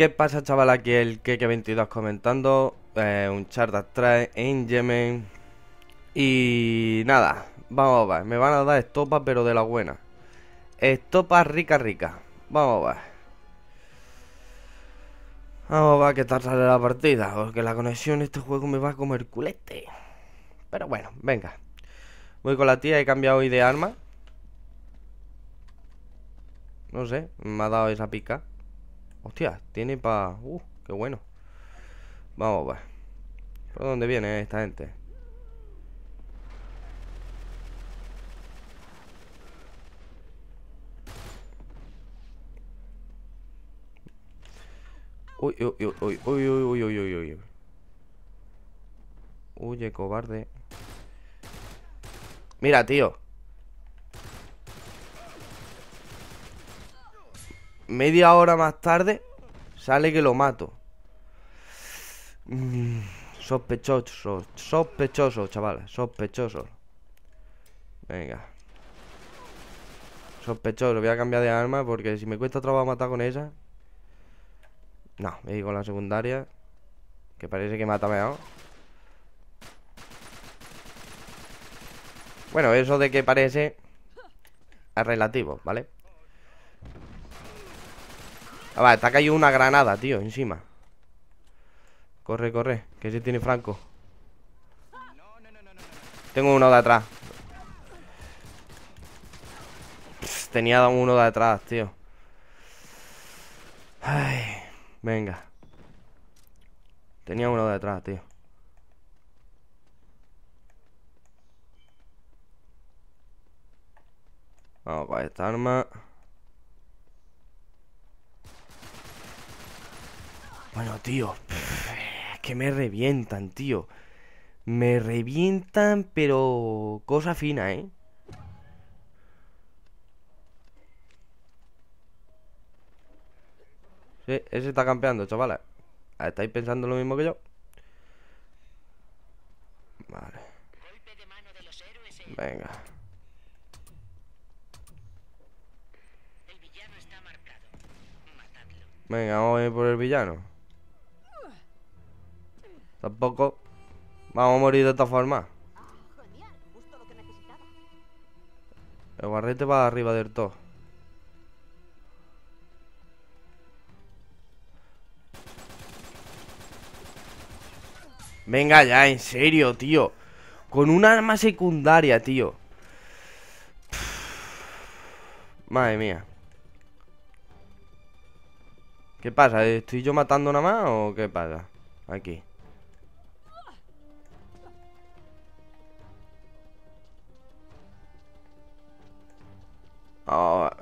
¿Qué pasa chaval? Aquí el kk 22 comentando eh, un Char atrás en Yemen Y nada, vamos a ver, me van a dar estopa pero de la buena Estopa rica rica, vamos a ver Vamos a ver qué tal sale la partida Porque la conexión En este juego me va como el culete Pero bueno, venga Voy con la tía, he cambiado hoy de arma No sé, me ha dado esa pica Hostia, tiene pa... Uh, qué bueno Vamos, va pues. ¿Por dónde viene esta gente? Uy, uy, uy, uy, uy, uy, uy, uy, uy, uy. uy, cobarde. Mira, tío. media hora más tarde sale que lo mato. Mm, sospechoso, sospechoso, chaval, sospechoso. Venga. Sospechoso, voy a cambiar de arma porque si me cuesta trabajo matar con esa... No, me voy con la secundaria, que parece que mata mejor. Bueno, eso de que parece es relativo, ¿vale? Ah, vale, está cayendo una granada, tío, encima Corre, corre, que se tiene Franco Tengo uno de atrás Tenía uno de atrás, tío Ay, venga Tenía uno de atrás, tío Vamos para esta arma Bueno, tío, es que me revientan, tío. Me revientan, pero cosa fina, ¿eh? Sí, ese está campeando, chavales. Ah, ¿Estáis pensando lo mismo que yo? Vale. Venga. Venga, vamos a ir por el villano. Tampoco Vamos a morir de esta forma El guarrete va arriba del todo Venga ya, en serio, tío Con un arma secundaria, tío Madre mía ¿Qué pasa? ¿Estoy yo matando nada más o qué pasa? Aquí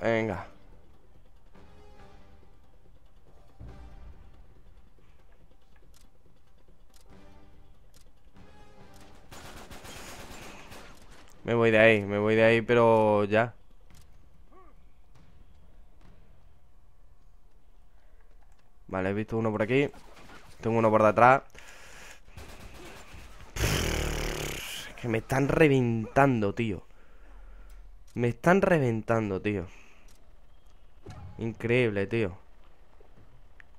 venga. Me voy de ahí, me voy de ahí, pero ya. Vale, he visto uno por aquí. Tengo uno por detrás. Que me están reventando, tío. Me están reventando, tío. Increíble, tío.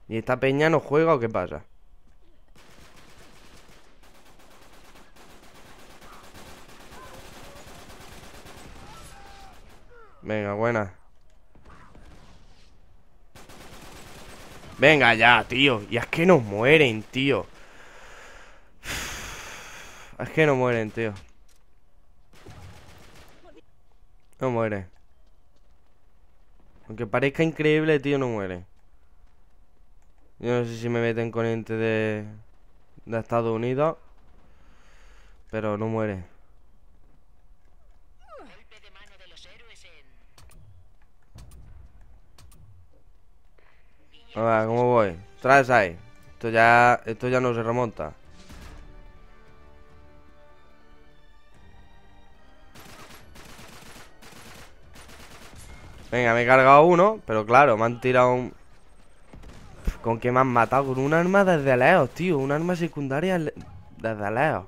¿Y esta peña no juega o qué pasa? Venga, buena. Venga ya, tío. Y es que nos mueren, tío. Es que no mueren, tío. No muere. Aunque parezca increíble, tío no muere. Yo no sé si me meten con gente de, de Estados Unidos. Pero no muere. A ver, ¿cómo voy? Traes ahí. Esto ya, esto ya no se remonta. Venga, me he cargado uno, pero claro, me han tirado un... ¿Con qué me han matado? Con un arma desde lejos, tío. Un arma secundaria desde lejos.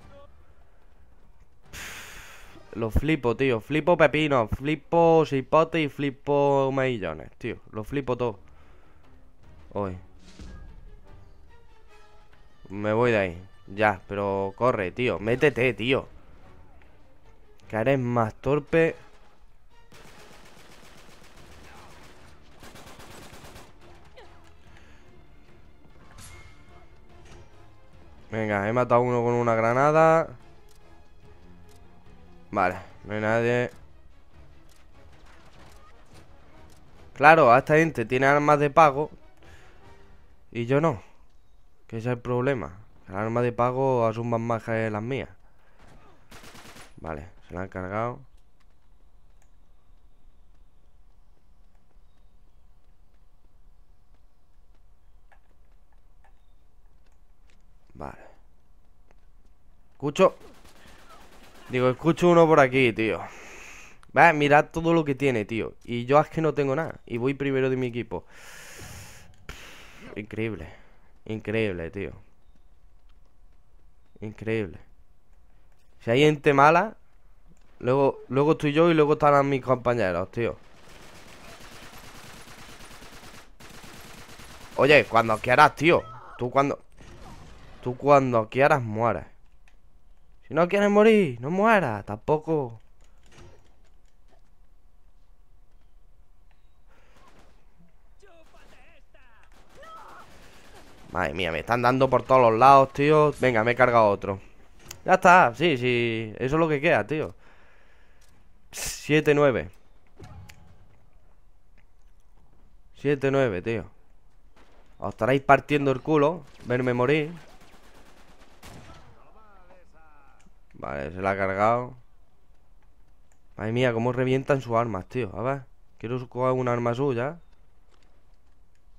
Lo flipo, tío. Flipo pepino, flipo chipote y flipo mejillones, tío. Lo flipo todo. Hoy. Me voy de ahí. Ya, pero corre, tío. Métete, tío. Que eres más torpe. Venga, he matado a uno con una granada Vale, no hay nadie Claro, a esta gente tiene armas de pago Y yo no Que ese es el problema Las armas de pago asuman más que las mías Vale, se la han cargado Vale Escucho Digo, escucho uno por aquí, tío Va, mirad todo lo que tiene, tío Y yo es que no tengo nada Y voy primero de mi equipo Increíble Increíble, tío Increíble Si hay gente mala Luego, luego estoy yo y luego están mis compañeros, tío Oye, cuando harás, tío Tú cuando... Tú cuando quieras mueres. Si no quieres morir, no mueras, tampoco. Madre mía, me están dando por todos los lados, tío Venga, me he cargado otro Ya está, sí, sí Eso es lo que queda, tío 7-9 7-9, tío Os estaréis partiendo el culo Verme morir Vale, se la ha cargado ¡Ay, mía, cómo revientan sus armas, tío A ver, quiero coger una arma suya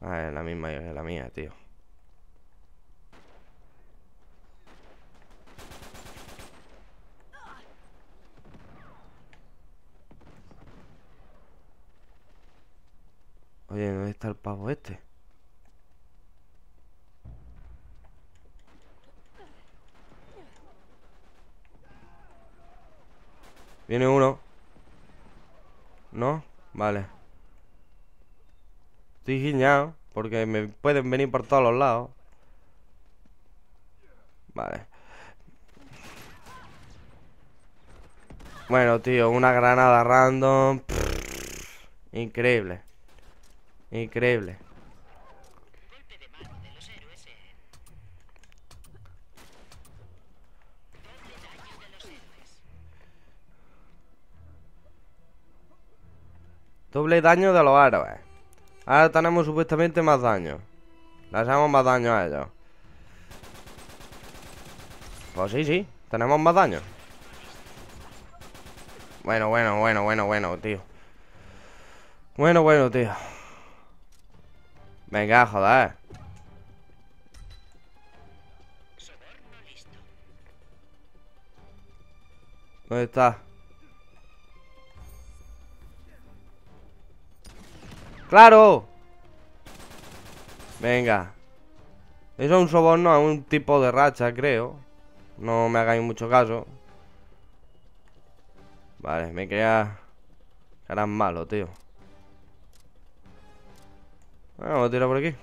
Ah, es la misma es la mía, tío Oye, ¿dónde está el pavo este? Viene uno. ¿No? Vale. Estoy guiñado. Porque me pueden venir por todos los lados. Vale. Bueno, tío, una granada random. increíble. Increíble. Doble daño de los héroes. Ahora tenemos supuestamente más daño. Le hacemos más daño a ellos. Pues sí, sí. Tenemos más daño. Bueno, bueno, bueno, bueno, bueno, tío. Bueno, bueno, tío. Venga, joder. ¿Dónde está? ¡Claro! Venga. Eso es un soborno a un tipo de racha, creo. No me hagáis mucho caso. Vale, me queda... Eran malo, tío. Bueno, lo tiro por aquí.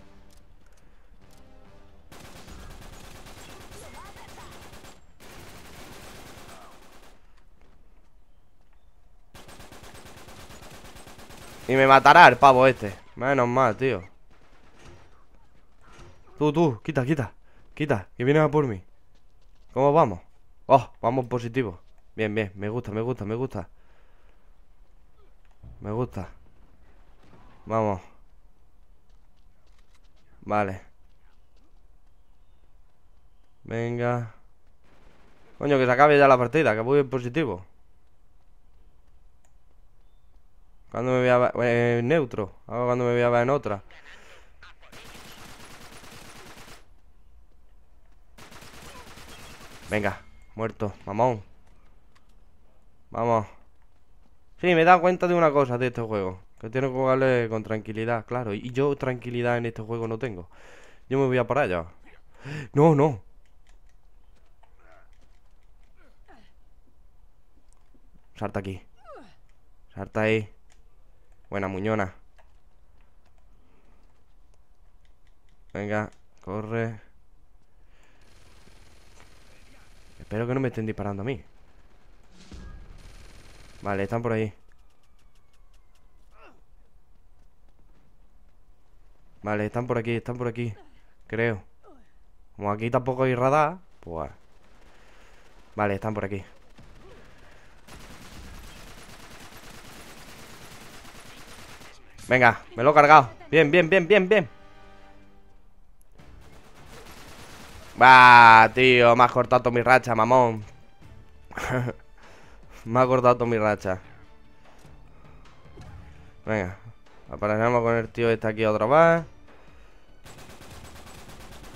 Y me matará el pavo este Menos mal, tío Tú, tú, quita, quita Quita, que viene a por mí ¿Cómo vamos? Oh, vamos positivo Bien, bien, me gusta, me gusta, me gusta Me gusta Vamos Vale Venga Coño, que se acabe ya la partida Que voy en positivo Cuando me voy a... neutro. Ahora cuando me voy a ver en otra. Venga, muerto, mamón. Vamos. Sí, me he dado cuenta de una cosa de este juego. Que tiene que jugarle con tranquilidad, claro. Y yo tranquilidad en este juego no tengo. Yo me voy a parar ya. No, no. Salta aquí. Salta ahí. Buena, muñona. Venga, corre. Espero que no me estén disparando a mí. Vale, están por ahí. Vale, están por aquí, están por aquí. Creo. Como aquí tampoco hay radar, pues Vale, están por aquí. Venga, me lo he cargado Bien, bien, bien, bien, bien Va, tío, me ha cortado mi racha, mamón Me ha cortado mi racha Venga, Aparecemos con el tío este aquí otro vez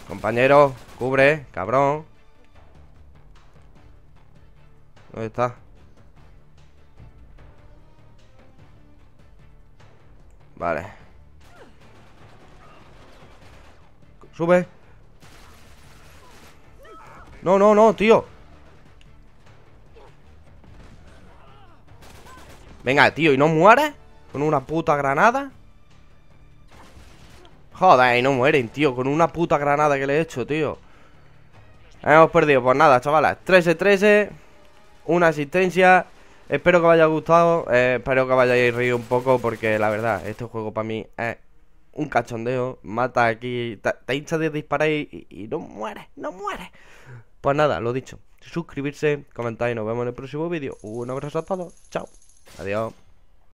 Compañero, cubre, cabrón ¿Dónde está? Vale Sube No, no, no, tío Venga, tío, ¿y no muere Con una puta granada Joder, y no mueren, tío Con una puta granada que le he hecho, tío Hemos perdido, pues nada, chavales 13-13 Una asistencia Espero que os haya gustado, eh, espero que os hayáis reído un poco porque la verdad, este juego para mí es un cachondeo. Mata aquí, te, hincha de disparar y, no muere, no muere. Pues nada, lo dicho, suscribirse, comentar y nos vemos en el próximo vídeo. Un abrazo a todos, chao, adiós.